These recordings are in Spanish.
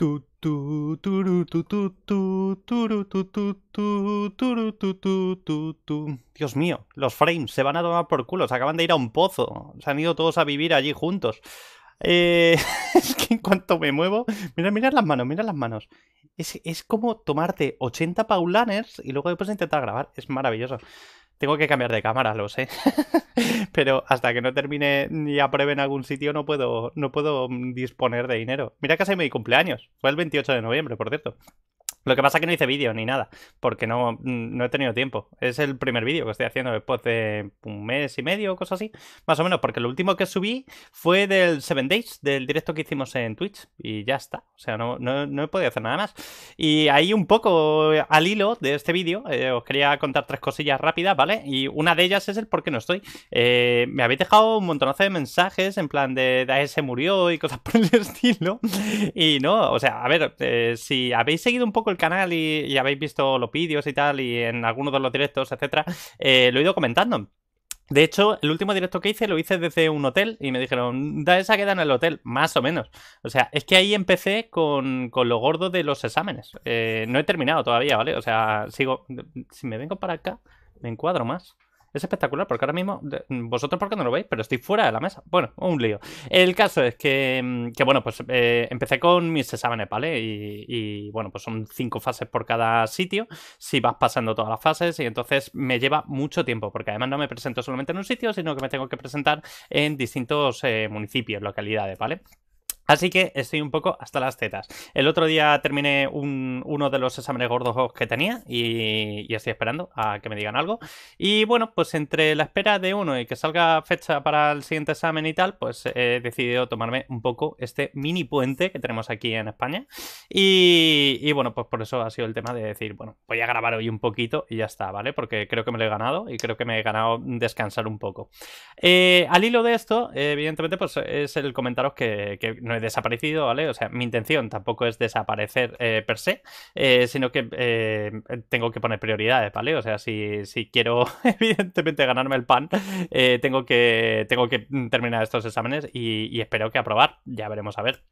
Dios mío, los frames se van a tomar por culo, se acaban de ir a un pozo, se han ido todos a vivir allí juntos. Eh, es que en cuanto me muevo, mira, mira las manos, mira las manos. Es, es como tomarte 80 paulaners y luego después intentar grabar, es maravilloso. Tengo que cambiar de cámara, lo sé. Pero hasta que no termine ni apruebe en algún sitio no puedo, no puedo mm, disponer de dinero. Mira que hace mi cumpleaños. Fue el 28 de noviembre, por cierto. Lo que pasa es que no hice vídeo ni nada, porque no, no he tenido tiempo. Es el primer vídeo que estoy haciendo después de un mes y medio o cosas así, más o menos, porque el último que subí fue del 7 Days, del directo que hicimos en Twitch, y ya está. O sea, no, he podido hacer nada más. Y ahí un poco al hilo de este vídeo, eh, os quería contar tres cosillas rápidas, ¿vale? Y una de ellas es el por qué no estoy. Eh, me habéis dejado un montonazo de mensajes en plan de Daesh se murió y cosas por el estilo. Y no, o sea, a ver, eh, si habéis seguido un poco el canal y, ya habéis visto los vídeos y tal, y en algunos de los directos, etcétera, eh, lo he ido comentando. De hecho, el último directo que hice lo hice desde un hotel y me dijeron, da esa queda en el hotel, más o menos. O sea, es que ahí empecé con, lo gordo de los exámenes. Eh, no he terminado todavía, ¿vale? O sea, sigo. Si me vengo para acá, me encuadro más. Es espectacular porque ahora mismo, mm, vosotros porque no lo veis, pero estoy fuera de la mesa. Bueno, un lío. El caso es que, mm, bueno, pues eh, empecé con mis exámenes, ¿vale? Y, y, bueno, pues son cinco fases por cada sitio, si vas pasando todas las fases y entonces me lleva mucho tiempo porque además no me presento solamente en un sitio, sino que me tengo que presentar en distintos eh, municipios, localidades, ¿vale? Así que estoy un poco hasta las tetas. El otro día terminé uno de los exámenes gordos que tenía y, estoy esperando a que me digan algo. Y bueno, pues entre la espera de uno y que salga fecha para el siguiente examen y tal, pues he decidido tomarme un poco este mini puente que tenemos aquí en España. Y, bueno, pues por eso ha sido el tema de decir, bueno, voy a grabar hoy un poquito y ya está, ¿vale? Porque creo que me lo he ganado y creo que me he ganado descansar un poco. Eh, al hilo de esto, evidentemente, pues es el comentaros que, que no he desaparecido, ¿vale? O sea, mi intención tampoco es desaparecer eh, per se, eh, sino que eh, tengo que poner prioridades, ¿vale? O sea, si, si quiero, evidentemente, ganarme el pan, tengo, que, tengo que terminar estos exámenes y, espero que aprobar. Ya veremos a ver.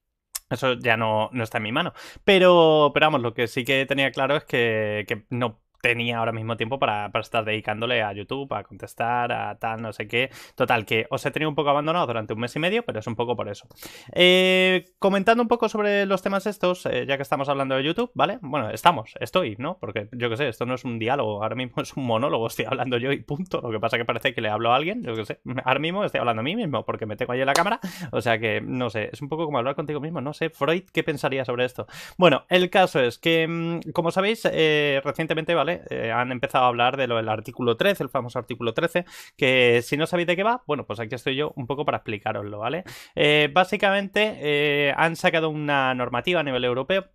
Eso ya no, no, está en mi mano. Pero, pero vamos, lo que sí que tenía claro es que, que no tenía ahora mismo tiempo para, estar dedicándole a YouTube, a contestar, a tal, no sé qué. Total, que os he tenido un poco abandonado durante un mes y medio, pero es un poco por eso. Eh, comentando un poco sobre los temas estos, eh, ya que estamos hablando de YouTube, ¿vale? Bueno, estamos, estoy, ¿no? Porque yo que sé, esto no es un diálogo, ahora mismo es un monólogo, estoy hablando yo y punto. Lo que pasa que parece que le hablo a alguien, yo que sé, ahora mismo estoy hablando a mí mismo porque me tengo ahí en la cámara, o sea que, no sé, es un poco como hablar contigo mismo, no sé, Freud, ¿qué pensaría sobre esto? Bueno, el caso es que, mm, como sabéis, eh, recientemente, ¿vale? Eh, han empezado a hablar de lo del artículo 13, el famoso artículo 13, que si no sabéis de qué va, bueno, pues aquí estoy yo un poco para explicaroslo, ¿vale? Eh, básicamente eh, han sacado una normativa a nivel europeo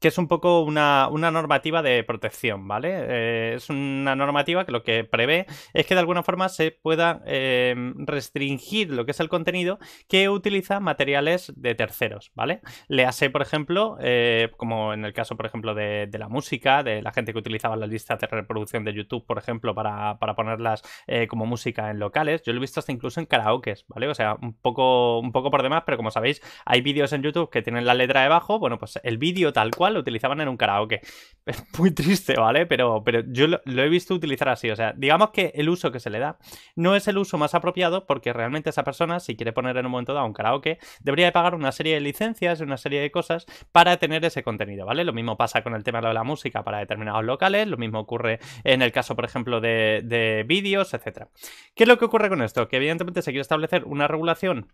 que es un poco una, normativa de protección, ¿vale? Eh, es una normativa que lo que prevé es que de alguna forma se pueda em, restringir lo que es el contenido que utiliza materiales de terceros, ¿vale? Le hace, por ejemplo, eh, como en el caso, por ejemplo, de, la música, de la gente que utilizaba las listas de reproducción de YouTube, por ejemplo, para, ponerlas eh, como música en locales. Yo lo he visto hasta incluso en karaokes, ¿vale? O sea, un poco, un poco por demás, pero como sabéis, hay vídeos en YouTube que tienen la letra debajo, bueno, pues el vídeo tal cual lo utilizaban en un karaoke. Es muy triste, ¿vale? Pero, pero yo lo, he visto utilizar así. O sea, digamos que el uso que se le da no es el uso más apropiado porque realmente esa persona, si quiere poner en un momento dado un karaoke, debería pagar una serie de licencias y una serie de cosas para tener ese contenido, ¿vale? Lo mismo pasa con el tema de la música para determinados locales, lo mismo ocurre en el caso, por ejemplo, de, de vídeos, etcétera. ¿Qué es lo que ocurre con esto? Que evidentemente se quiere establecer una regulación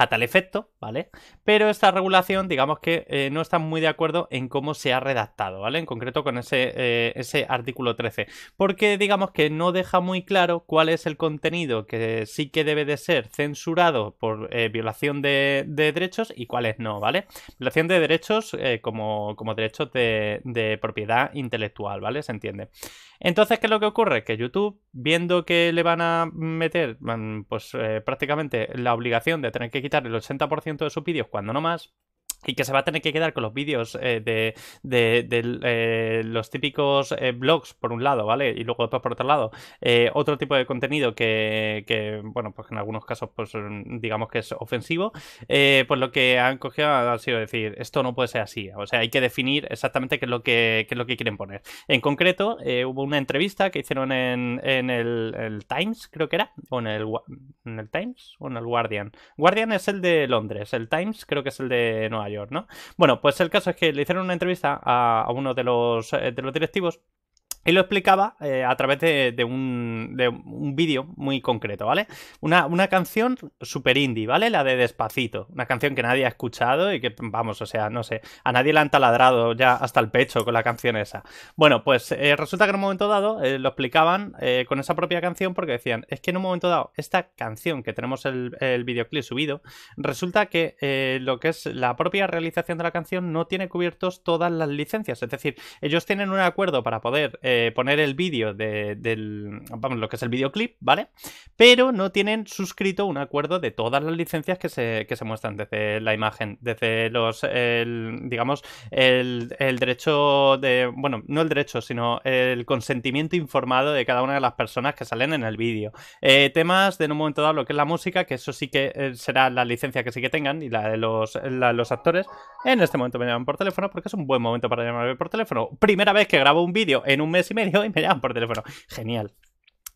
a tal efecto, ¿vale? Pero esta regulación, digamos que eh, no está muy de acuerdo en cómo se ha redactado, ¿vale? En concreto con ese, eh, ese artículo 13, porque digamos que no deja muy claro cuál es el contenido que sí que debe de ser censurado por eh, violación de, derechos y cuáles no, ¿vale? Violación de derechos como, como derechos de propiedad intelectual, ¿vale? Se entiende. Entonces, ¿qué es lo que ocurre? Que YouTube, viendo que le van a meter, mm, pues, eh, prácticamente la obligación de tener que quitar el 80% de sus vídeos, cuando no más, y que se va a tener que quedar con los vídeos eh, de, de, eh, los típicos eh, blogs por un lado, ¿vale? Y luego después por otro lado, otro tipo de contenido que, bueno, pues en algunos casos, pues mm, digamos que es ofensivo, pues lo que han cogido ha sido decir, esto no puede ser así, o sea, hay que definir exactamente qué es lo que, es lo que quieren poner. En concreto, hubo una entrevista que hicieron en, en el, Times, creo que era, o en el, en el Times, o en el Guardian. Guardian es el de Londres, el Times creo que es el de Nueva ¿no? Bueno, pues el caso es que le hicieron una entrevista a, uno de los, eh, de los directivos y lo explicaba eh, a través de, un, de un vídeo muy concreto, ¿vale? Una, canción super indie, ¿vale? La de Despacito. Una canción que nadie ha escuchado y que, vamos, o sea, no sé, a nadie le han taladrado ya hasta el pecho con la canción esa. Bueno, pues eh, resulta que en un momento dado eh, lo explicaban con esa propia canción porque decían, es que en un momento dado, esta canción que tenemos el, el videoclip subido, resulta que lo que es la propia realización de la canción no tiene cubiertos todas las licencias. Es decir, ellos tienen un acuerdo para poder... Eh, poner el vídeo del, vamos, lo que es el videoclip, ¿vale? Pero no tienen suscrito un acuerdo de todas las licencias que se, muestran desde la imagen, desde los, digamos, el, derecho de, bueno, no el derecho, sino el consentimiento informado de cada una de las personas que salen en el vídeo. Eh, temas de en un momento dado lo que es la música, que eso sí que eh, será la licencia que sí que tengan y la de los, la los actores. En este momento me llaman por teléfono porque es un buen momento para llamarme por teléfono. Primera vez que grabo un vídeo en un mes y medio y me llaman por teléfono. Genial.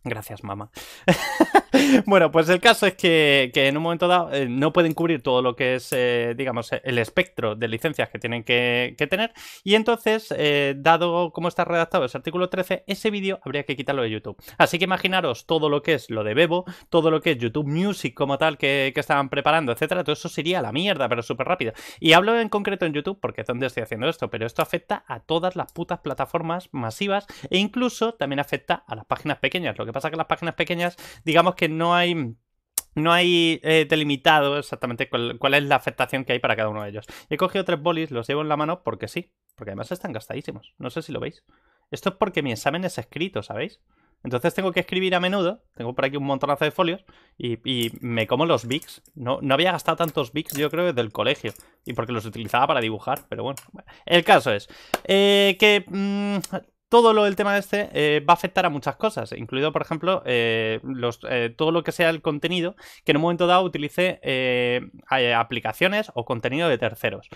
Gracias, mamá. bueno, pues el caso es que, en un momento dado eh, no pueden cubrir todo lo que es, eh, digamos, eh, el espectro de licencias que tienen que, tener. Y entonces, dado cómo está redactado ese artículo 13, ese vídeo habría que quitarlo de YouTube. Así que imaginaros todo lo que es lo de Bebo, todo lo que es YouTube Music como tal que, que estaban preparando, etcétera. Todo eso sería la mierda, pero súper rápido. Y hablo en concreto en YouTube porque es donde estoy haciendo esto, pero esto afecta a todas las putas plataformas masivas e incluso también afecta a las páginas pequeñas. Lo que pasa es que las páginas pequeñas, digamos que que no hay no hay eh, delimitado exactamente cuál, es la afectación que hay para cada uno de ellos. He cogido tres bolis, los llevo en la mano porque sí, porque además están gastadísimos. No sé si lo veis. Esto es porque mi examen es escrito, ¿sabéis? Entonces tengo que escribir a menudo. Tengo por aquí un montonazo de folios y, me como los bics. No, no había gastado tantos bics, yo creo, desde el colegio. Y porque los utilizaba para dibujar, pero bueno. El caso es eh, que mm, todo lo, del tema de este eh, va a afectar a muchas cosas, incluido, por ejemplo, eh, eh, todo lo que sea el contenido que en un momento dado utilice aplicaciones o contenido de terceros.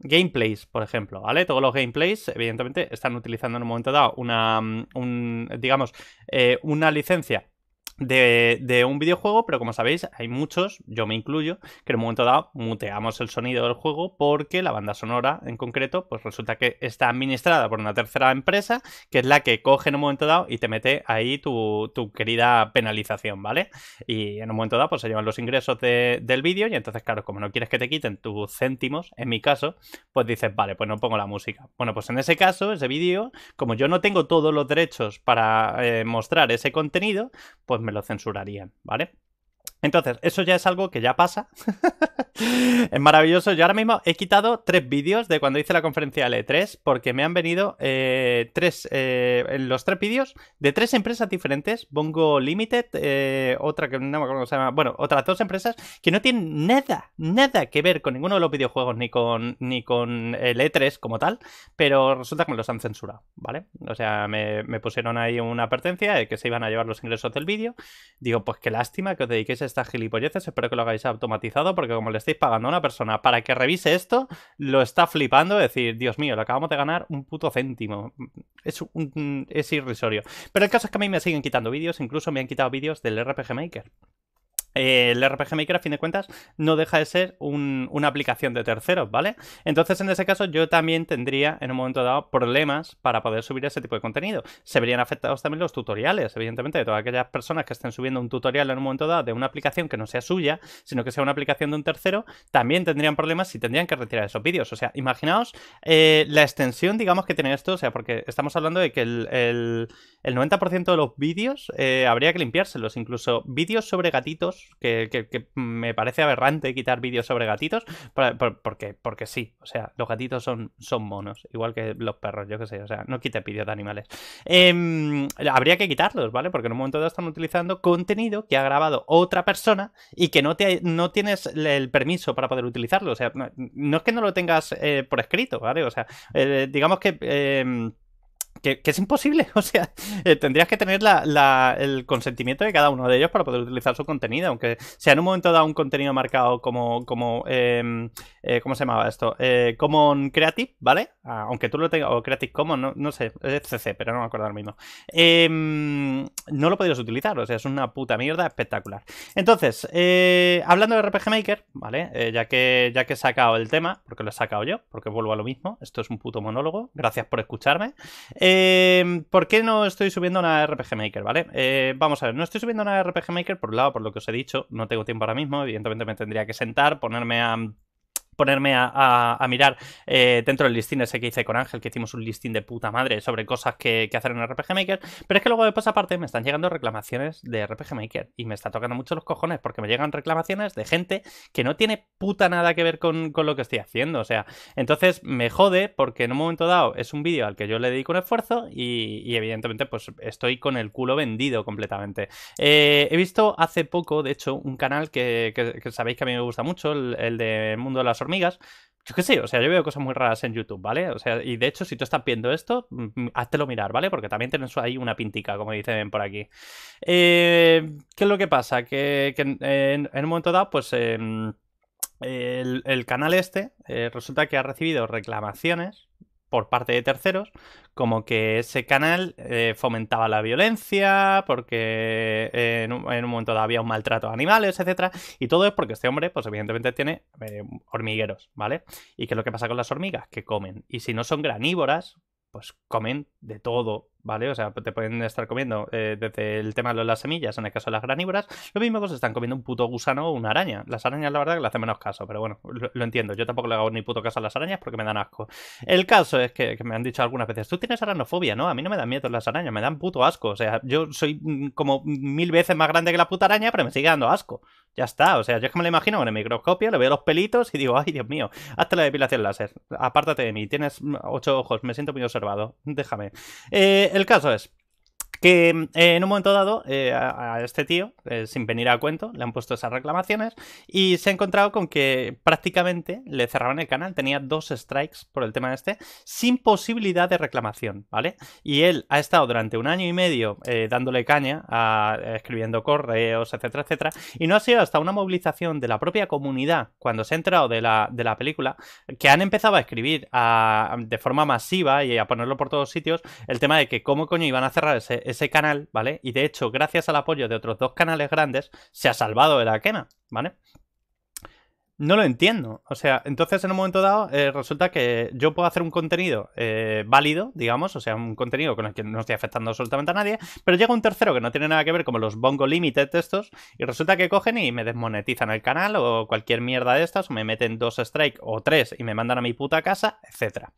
Gameplays, por ejemplo, ¿vale? Todos los gameplays, evidentemente, están utilizando en un momento dado mm, digamos, una licencia de, un videojuego, pero como sabéis, hay muchos, yo me incluyo, que en un momento dado muteamos el sonido del juego porque la banda sonora en concreto, pues resulta que está administrada por una tercera empresa, que es la que coge en un momento dado y te mete ahí tu, querida penalización, ¿vale? Y en un momento dado, pues se llevan los ingresos del vídeo y entonces, claro, como no quieres que te quiten tus céntimos, en mi caso, pues dices, vale, pues no pongo la música. Bueno, pues en ese caso, ese vídeo, como yo no tengo todos los derechos para eh, mostrar ese contenido, pues me lo censurarían, ¿vale? Entonces, eso ya es algo que ya pasa, es maravilloso. Yo ahora mismo he quitado tres vídeos de cuando hice la conferencia de L3 e porque me han venido eh, tres, eh, los tres vídeos de tres empresas diferentes. Bongo Limited, eh, otra que no me acuerdo cómo se llama, bueno, otras dos empresas que no tienen nada, nada que ver con ninguno de los videojuegos ni con, ni con el E3 como tal, pero resulta que me los han censurado, ¿vale? O sea, me, pusieron ahí una advertencia de que se iban a llevar los ingresos del vídeo. Digo, pues qué lástima que os dediquéis a estas gilipolleces, espero que lo hagáis automatizado porque como les pagando a una persona para que revise esto, lo está flipando decir, Dios mío, lo acabamos de ganar un puto céntimo. Es, un, es irrisorio. Pero el caso es que a mí me siguen quitando vídeos, incluso me han quitado vídeos del RPG Maker. Eh, el RPG Maker, a fin de cuentas, no deja de ser una aplicación de terceros, ¿vale? Entonces, en ese caso, yo también tendría en un momento dado problemas para poder subir ese tipo de contenido. Se verían afectados también los tutoriales, evidentemente, de todas aquellas personas que estén subiendo un tutorial en un momento dado de una aplicación que no sea suya, sino que sea una aplicación de un tercero, también tendrían problemas y tendrían que retirar esos vídeos. O sea, imaginaos eh, la extensión, digamos, que tiene esto, o sea, porque estamos hablando de que el, 90% de los vídeos eh, habría que limpiárselos, incluso vídeos sobre gatitos que, me parece aberrante quitar vídeos sobre gatitos, porque, porque sí, o sea, los gatitos son, son monos, igual que los perros, yo qué sé, o sea, no quite vídeos de animales. Em, habría que quitarlos, ¿vale? Porque en un momento dado están utilizando contenido que ha grabado otra persona y que no, te, no tienes el permiso para poder utilizarlo, o sea, no, es que no lo tengas eh, por escrito, ¿vale? O sea, eh, digamos que... Em, que, es imposible. O sea, eh, tendrías que tener el consentimiento de cada uno de ellos para poder utilizar su contenido, aunque sea en un momento da un contenido marcado como, como em, eh, ¿cómo se llamaba esto? Eh, Common Creative, ¿vale? Ah, aunque tú lo tengas, o Creative Common, no, sé, es CC, pero no me acuerdo ahora mismo. Em, no lo podrías utilizar, o sea, es una puta mierda espectacular. Entonces, hablando de RPG Maker, ¿vale? ya, que, ya que he sacado el tema, porque lo he sacado yo, porque vuelvo a lo mismo, esto es un puto monólogo, gracias por escucharme. Eh, Em, ¿Por qué no estoy subiendo una RPG Maker, vale? Eh, vamos a ver, no estoy subiendo una RPG Maker, por un lado, por lo que os he dicho, no tengo tiempo ahora mismo, evidentemente me tendría que sentar, ponerme a ponerme a, mirar eh, dentro del listín ese que hice con Ángel, que hicimos un listín de puta madre sobre cosas que, que hacer en RPG Maker, pero es que luego después aparte me están llegando reclamaciones de RPG Maker y me está tocando mucho los cojones porque me llegan reclamaciones de gente que no tiene puta nada que ver con, lo que estoy haciendo. O sea, entonces me jode porque en un momento dado es un vídeo al que yo le dedico un esfuerzo y, evidentemente pues estoy con el culo vendido completamente. Eh, he visto hace poco, de hecho, un canal que, sabéis que a mí me gusta mucho, el, el de Mundo de las Hormigas, yo qué sé, o sea, yo veo cosas muy raras en YouTube, ¿vale? O sea, y de hecho, si tú estás viendo esto, mm, mm, háztelo mirar, ¿vale? Porque también tenemos ahí una pintica, como dicen por aquí. Eh, ¿Qué es lo que pasa? Que, en, un momento dado, pues... Em, el, canal este eh, resulta que ha recibido reclamaciones por parte de terceros, como que ese canal eh, fomentaba la violencia, porque en, un, momento había un maltrato a animales, etcétera, y todo es porque este hombre, pues evidentemente tiene eh, hormigueros, ¿vale? Y qué es lo que pasa con las hormigas, que comen, y si no son granívoras, pues comen de todo, ¿vale? O sea, te pueden estar comiendo eh, desde el tema de las semillas, en el caso de las granívoras, lo mismo que se están comiendo un puto gusano o una araña. Las arañas, la verdad, que le hacen menos caso, pero bueno, lo, entiendo. Yo tampoco le hago ni puto caso a las arañas porque me dan asco. El caso es que, me han dicho algunas veces, tú tienes aranofobia, ¿no? A mí no me dan miedo las arañas, me dan puto asco. O sea, yo soy mm, como mil veces más grande que la puta araña, pero me sigue dando asco. Ya está, o sea, yo es que me lo imagino con el microscopio, le veo los pelitos y digo, ay, Dios mío, hazte la depilación láser, apártate de mí, tienes ocho ojos, me siento muy observado, déjame. Eh, el caso es, que eh, en un momento dado eh, a, este tío, eh, sin venir a cuento, le han puesto esas reclamaciones y se ha encontrado con que prácticamente le cerraron el canal, tenía dos strikes por el tema este, sin posibilidad de reclamación, ¿vale? Y él ha estado durante un año y medio dándole caña, a, escribiendo correos, etcétera, etcétera, y no ha sido hasta una movilización de la propia comunidad, cuando se ha entrado de la, película, que han empezado a escribir de forma masiva y a ponerlo por todos sitios el tema de que cómo coño iban a cerrar ese ese canal, ¿vale? Y de hecho, gracias al apoyo de otros dos canales grandes, se ha salvado de la quema, ¿vale? No lo entiendo. O sea, entonces en un momento dado eh, resulta que yo puedo hacer un contenido eh, válido, digamos, o sea, un contenido con el que no estoy afectando absolutamente a nadie, pero llega un tercero que no tiene nada que ver, como los Bongo Limited estos, y resulta que cogen y me desmonetizan el canal o cualquier mierda de estas, o me meten dos strike o tres y me mandan a mi puta casa, etcétera.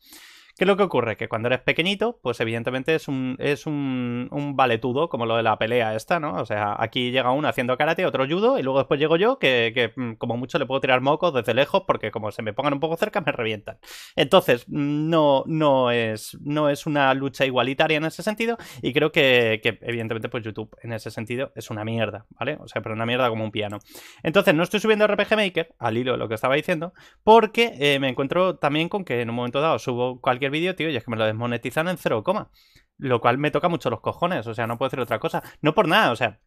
¿Qué es lo que ocurre? Que cuando eres pequeñito, pues evidentemente es un, es un, valetudo, como lo de la pelea esta, ¿no? O sea, aquí llega uno haciendo karate, otro judo, y luego después llego yo, que, mm, como mucho le puedo tirar mocos desde lejos, porque como se me pongan un poco cerca, me revientan. Entonces, no, no, es, no es una lucha igualitaria en ese sentido, y creo que, evidentemente, pues YouTube en ese sentido es una mierda, ¿vale? O sea, pero una mierda como un piano. Entonces, no estoy subiendo RPG Maker, al hilo de lo que estaba diciendo, porque eh, me encuentro también con que en un momento dado subo cualquier vídeo, tío, y es que me lo desmonetizan en cero coma. Lo cual me toca mucho los cojones, o sea, no puedo hacer otra cosa. No por nada, o sea,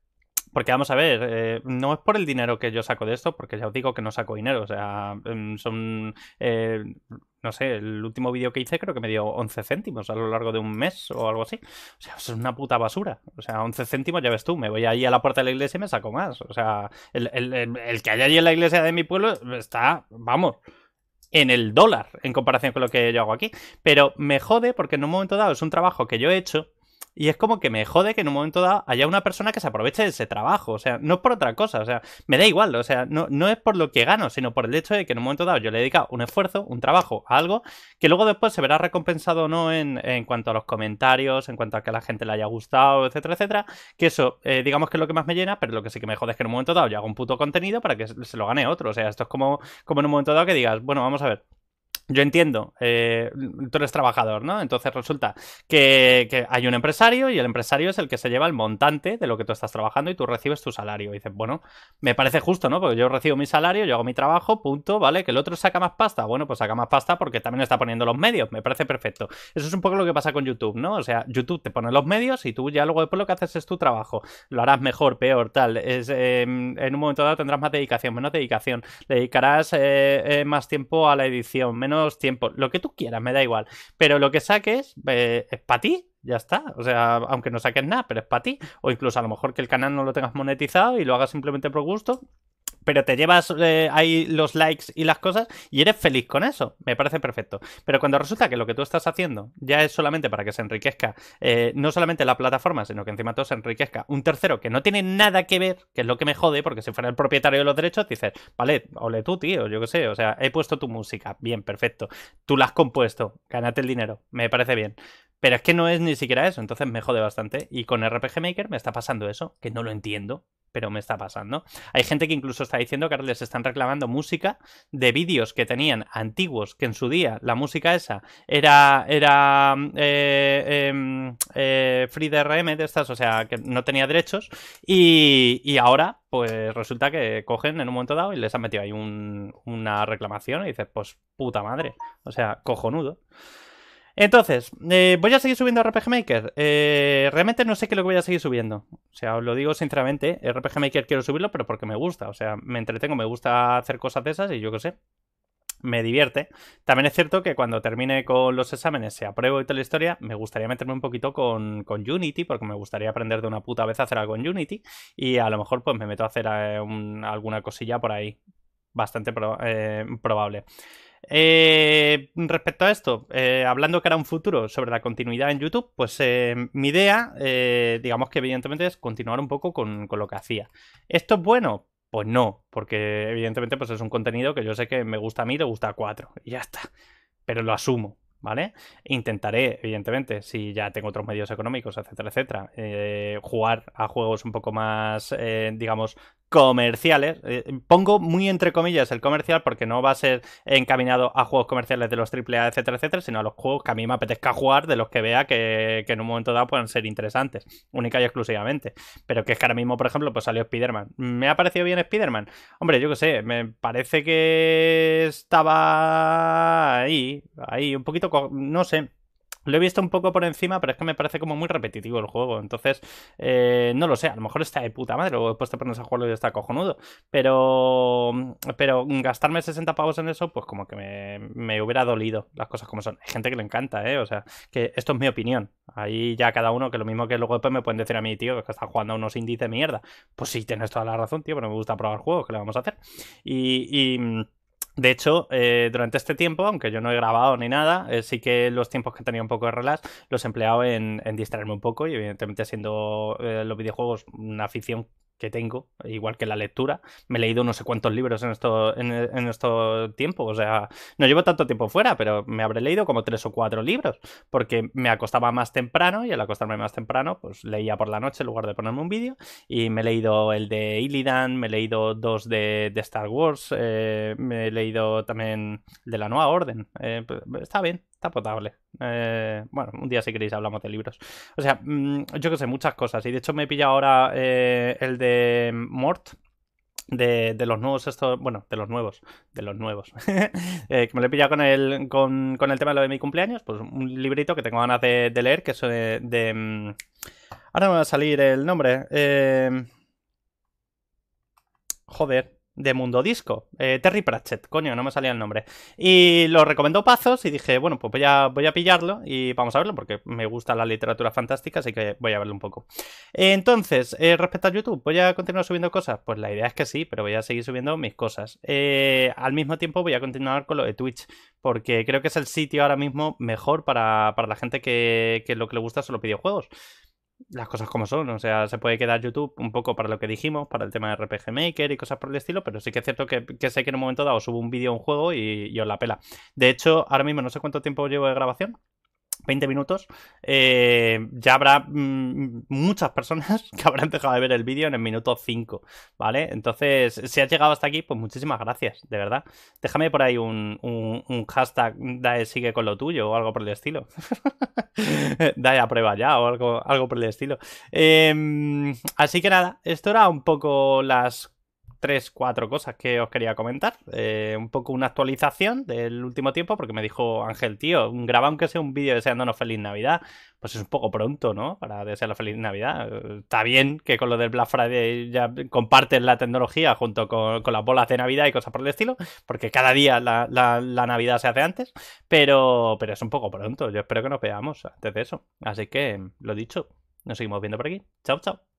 porque vamos a ver, eh, no es por el dinero que yo saco de esto, porque ya os digo que no saco dinero, o sea, em, son... Eh, no sé, el último vídeo que hice creo que me dio 11 céntimos a lo largo de un mes o algo así. O sea, es una puta basura. O sea, 11 céntimos ya ves tú, me voy ahí a la puerta de la iglesia y me saco más. O sea, el, que haya allí en la iglesia de mi pueblo está, vamos, en el dólar en comparación con lo que yo hago aquí. Pero me jode porque en un momento dado es un trabajo que yo he hecho y es como que me jode que en un momento dado haya una persona que se aproveche de ese trabajo. O sea, no es por otra cosa. O sea, me da igual. O sea, no, es por lo que gano, sino por el hecho de que en un momento dado yo le he un esfuerzo, un trabajo algo que luego después se verá recompensado o no en, en cuanto a los comentarios, en cuanto a que a la gente le haya gustado, etcétera, etcétera. Que eso, eh, digamos que es lo que más me llena, pero lo que sí que me jode es que en un momento dado yo hago un puto contenido para que se lo gane otro. O sea, esto es como, como en un momento dado que digas, bueno, vamos a ver. Yo entiendo, eh, tú eres trabajador, ¿no? Entonces resulta que, hay un empresario y el empresario es el que se lleva el montante de lo que tú estás trabajando y tú recibes tu salario. Y dices, bueno, me parece justo, ¿no? Porque yo recibo mi salario, yo hago mi trabajo, punto, ¿vale? Que el otro saca más pasta. Bueno, pues saca más pasta porque también está poniendo los medios, me parece perfecto. Eso es un poco lo que pasa con YouTube, ¿no? O sea, YouTube te pone los medios y tú ya luego después lo que haces es tu trabajo. Lo harás mejor, peor, tal. Es, em, en un momento dado tendrás más dedicación, menos dedicación. dedicarás eh, eh, más tiempo a la edición, menos tiempo. Lo que tú quieras, me da igual. Pero lo que saques eh, es para ti, ya está. O sea, aunque no saques nada, pero es para ti. O incluso a lo mejor que el canal no lo tengas monetizado y lo hagas simplemente por gusto pero te llevas eh, ahí los likes y las cosas y eres feliz con eso. Me parece perfecto. Pero cuando resulta que lo que tú estás haciendo ya es solamente para que se enriquezca eh, no solamente la plataforma, sino que encima todo se enriquezca un tercero que no tiene nada que ver, que es lo que me jode, porque si fuera el propietario de los derechos, dices, vale, ole tú, tío, yo qué sé, o sea, he puesto tu música, bien, perfecto. Tú la has compuesto, ganate el dinero, me parece bien. Pero es que no es ni siquiera eso, entonces me jode bastante. Y con RPG Maker me está pasando eso, que no lo entiendo pero me está pasando. Hay gente que incluso está diciendo que ahora les están reclamando música de vídeos que tenían antiguos, que en su día la música esa era, era eh, em, eh free DRM de estas, o sea, que no tenía derechos, y, y, ahora pues resulta que cogen en un momento dado y les han metido ahí una reclamación y dices, pues puta madre, o sea, cojonudo. Entonces, eh, voy a seguir subiendo RPG Maker. Eh, realmente no sé qué es lo que voy a seguir subiendo. O sea, os lo digo sinceramente. RPG Maker quiero subirlo, pero porque me gusta. O sea, me entretengo, me gusta hacer cosas de esas y yo qué sé. Me divierte. También es cierto que cuando termine con los exámenes, se apruebo y toda la historia, me gustaría meterme un poquito con, Unity, porque me gustaría aprender de una puta vez a hacer algo en Unity. Y a lo mejor, pues me meto a hacer eh, alguna cosilla por ahí. Bastante probable. Eh, respecto a esto, eh, hablando que era un futuro sobre la continuidad en YouTube, pues eh, mi idea, eh, digamos que evidentemente es continuar un poco con, lo que hacía. ¿Esto es bueno? Pues no, porque evidentemente pues es un contenido que yo sé que me gusta a mí, le gusta a cuatro, y ya está. Pero lo asumo, ¿vale? Intentaré, evidentemente, si ya tengo otros medios económicos, etcétera, etcétera, jugar a juegos un poco más, digamos, comerciales. Eh, pongo muy entre comillas el comercial porque no va a ser encaminado a juegos comerciales de los AAA, etcétera, etcétera, sino a los juegos que a mí me apetezca jugar, de los que vea que, en un momento dado puedan ser interesantes, única y exclusivamente. Pero que es que ahora mismo, por ejemplo, pues salió Spider-Man. ¿Me ha parecido bien Spider-Man? Hombre, yo qué sé, me parece que estaba ahí, ahí, un poquito, no sé. Lo he visto un poco por encima, pero es que me parece como muy repetitivo el juego. Entonces, eh, no lo sé. A lo mejor está de puta madre. o después te pones a jugarlo y está cojonudo. Pero, pero gastarme 60 pavos en eso, pues como que me, hubiera dolido las cosas como son. Hay gente que le encanta, ¿eh? O sea, que esto es mi opinión. Ahí ya cada uno, que lo mismo que luego después me pueden decir a mí, tío, que está jugando a unos índices de mierda. Pues sí, tienes toda la razón, tío, pero me gusta probar juegos, que le vamos a hacer? y de hecho, eh, durante este tiempo, aunque yo no he grabado ni nada, eh, sí que los tiempos que tenía un poco de relax los he empleado en, distraerme un poco y evidentemente siendo eh, los videojuegos una afición que tengo, igual que la lectura. Me he leído no sé cuántos libros en esto en, en tiempos. O sea, no llevo tanto tiempo fuera, pero me habré leído como tres o cuatro libros, porque me acostaba más temprano y al acostarme más temprano, pues leía por la noche en lugar de ponerme un vídeo. Y me he leído el de Illidan, me he leído dos de, Star Wars, eh, me he leído también de la Nueva Orden. Eh, pues, está bien, potable. Eh, bueno, un día si queréis hablamos de libros. O sea, mm, yo que sé, muchas cosas. Y de hecho me he pillado ahora eh, el de Mort. De, los nuevos estos, bueno, de los nuevos, de los nuevos, eh, que me lo he pillado con el, con, el tema de lo de mi cumpleaños, pues un librito que tengo ganas de, leer, que es de, de, mm, Ahora me va a salir el nombre. joder, de Mundo Disco. Eh, Terry Pratchett, coño, no me salía el nombre. Y lo recomendó Pazos y dije, bueno, pues voy a, voy a pillarlo y vamos a verlo porque me gusta la literatura fantástica, así que voy a verlo un poco. Entonces, eh, respecto a YouTube, ¿voy a continuar subiendo cosas? Pues la idea es que sí, pero voy a seguir subiendo mis cosas. Eh, al mismo tiempo voy a continuar con lo de Twitch porque creo que es el sitio ahora mismo mejor para, la gente que, que lo que le gusta son los videojuegos las cosas como son. O sea, se puede quedar YouTube un poco para lo que dijimos, para el tema de RPG Maker y cosas por el estilo, pero sí que es cierto que, sé que en un momento dado subo un vídeo a un juego y, y, os la pela. De hecho, ahora mismo no sé cuánto tiempo llevo de grabación, 20 minutos, eh, ya habrá mm, muchas personas que habrán dejado de ver el vídeo en el minuto 5, ¿vale? Entonces, si has llegado hasta aquí, pues muchísimas gracias, de verdad. Déjame por ahí un, un, hashtag, Dae sigue con lo tuyo o algo por el estilo. Dae a prueba ya o algo, algo por el estilo. Em, así que nada, esto era un poco las tres, cuatro cosas que os quería comentar. Eh, un poco una actualización del último tiempo, porque me dijo Ángel, tío, graba aunque sea un vídeo deseándonos feliz Navidad. Pues es un poco pronto, ¿no? Para la feliz Navidad. Está bien que con lo del Black Friday ya comparten la tecnología junto con, las bolas de Navidad y cosas por el estilo, porque cada día la, Navidad se hace antes, pero, pero es un poco pronto. Yo espero que nos veamos antes de eso. Así que, lo dicho, nos seguimos viendo por aquí. Chao, chao.